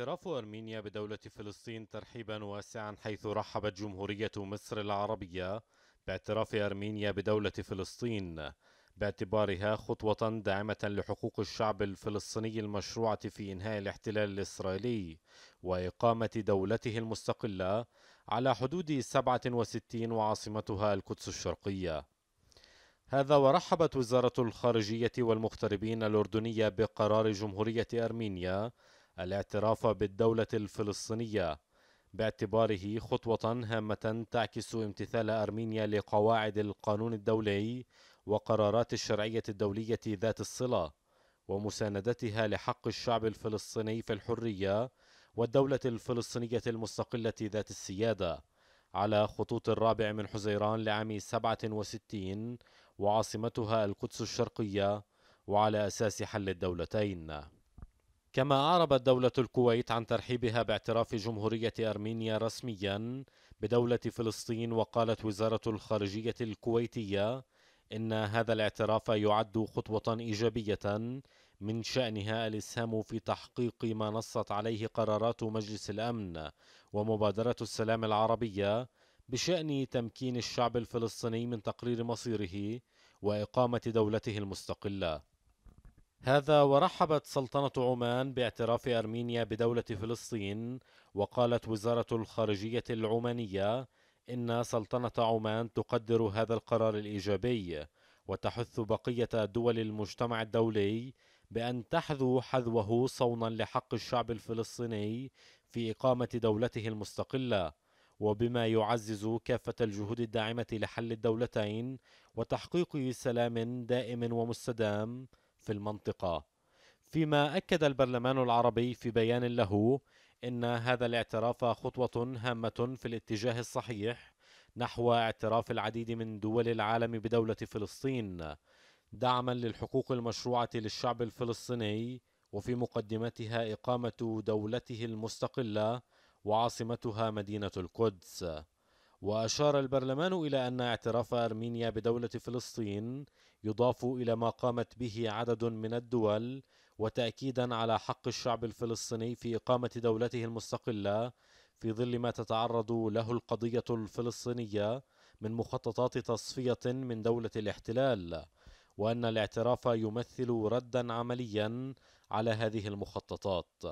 اعتراف أرمينيا بدولة فلسطين ترحيبا واسعا حيث رحبت جمهورية مصر العربية باعتراف أرمينيا بدولة فلسطين باعتبارها خطوة داعمة لحقوق الشعب الفلسطيني المشروعة في إنهاء الاحتلال الإسرائيلي وإقامة دولته المستقلة على حدود 67 وعاصمتها القدس الشرقية. هذا ورحبت وزارة الخارجية والمغتربين الأردنية بقرار جمهورية أرمينيا الاعتراف بالدولة الفلسطينية باعتباره خطوة هامة تعكس امتثال أرمينيا لقواعد القانون الدولي وقرارات الشرعية الدولية ذات الصلة ومساندتها لحق الشعب الفلسطيني في الحرية والدولة الفلسطينية المستقلة ذات السيادة على خطوط الرابع من حزيران لعام 67 وعاصمتها القدس الشرقية وعلى أساس حل الدولتين كما أعربت دولة الكويت عن ترحيبها باعتراف جمهورية أرمينيا رسميا بدولة فلسطين وقالت وزارة الخارجية الكويتية إن هذا الاعتراف يعد خطوة إيجابية من شأنها الإسهام في تحقيق ما نصت عليه قرارات مجلس الأمن ومبادرة السلام العربية بشأن تمكين الشعب الفلسطيني من تقرير مصيره وإقامة دولته المستقلة هذا ورحبت سلطنة عمان باعتراف أرمينيا بدولة فلسطين وقالت وزارة الخارجية العمانية إن سلطنة عمان تقدر هذا القرار الإيجابي وتحث بقية دول المجتمع الدولي بأن تحذو حذوه صونا لحق الشعب الفلسطيني في إقامة دولته المستقلة وبما يعزز كافة الجهود الداعمة لحل الدولتين وتحقيق سلام دائم ومستدام في المنطقة فيما أكد البرلمان العربي في بيان له إن هذا الاعتراف خطوة هامة في الاتجاه الصحيح نحو اعتراف العديد من دول العالم بدولة فلسطين دعما للحقوق المشروعة للشعب الفلسطيني وفي مقدمتها إقامة دولته المستقلة وعاصمتها مدينة القدس وأشار البرلمان إلى أن اعتراف أرمينيا بدولة فلسطين يضاف إلى ما قامت به عدد من الدول وتأكيدا على حق الشعب الفلسطيني في إقامة دولته المستقلة في ظل ما تتعرض له القضية الفلسطينية من مخططات تصفية من دولة الاحتلال وأن الاعتراف يمثل ردا عمليا على هذه المخططات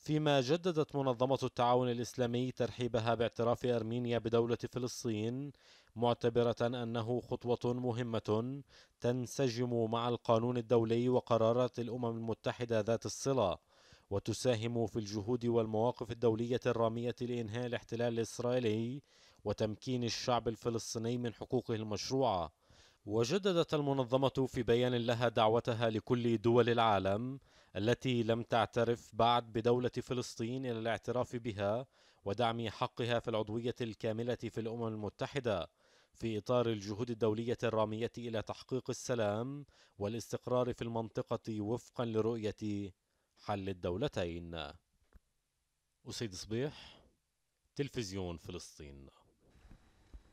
فيما جددت منظمة التعاون الإسلامي ترحيبها باعتراف أرمينيا بدولة فلسطين معتبرة أنه خطوة مهمة تنسجم مع القانون الدولي وقرارات الأمم المتحدة ذات الصلة وتساهم في الجهود والمواقف الدولية الرامية لإنهاء الاحتلال الإسرائيلي وتمكين الشعب الفلسطيني من حقوقه المشروعة وجددت المنظمة في بيان لها دعوتها لكل دول العالم التي لم تعترف بعد بدولة فلسطين إلى الاعتراف بها ودعم حقها في العضوية الكاملة في الأمم المتحدة في إطار الجهود الدولية الرامية إلى تحقيق السلام والاستقرار في المنطقة وفقا لرؤية حل الدولتين أسيد صبيح تلفزيون فلسطين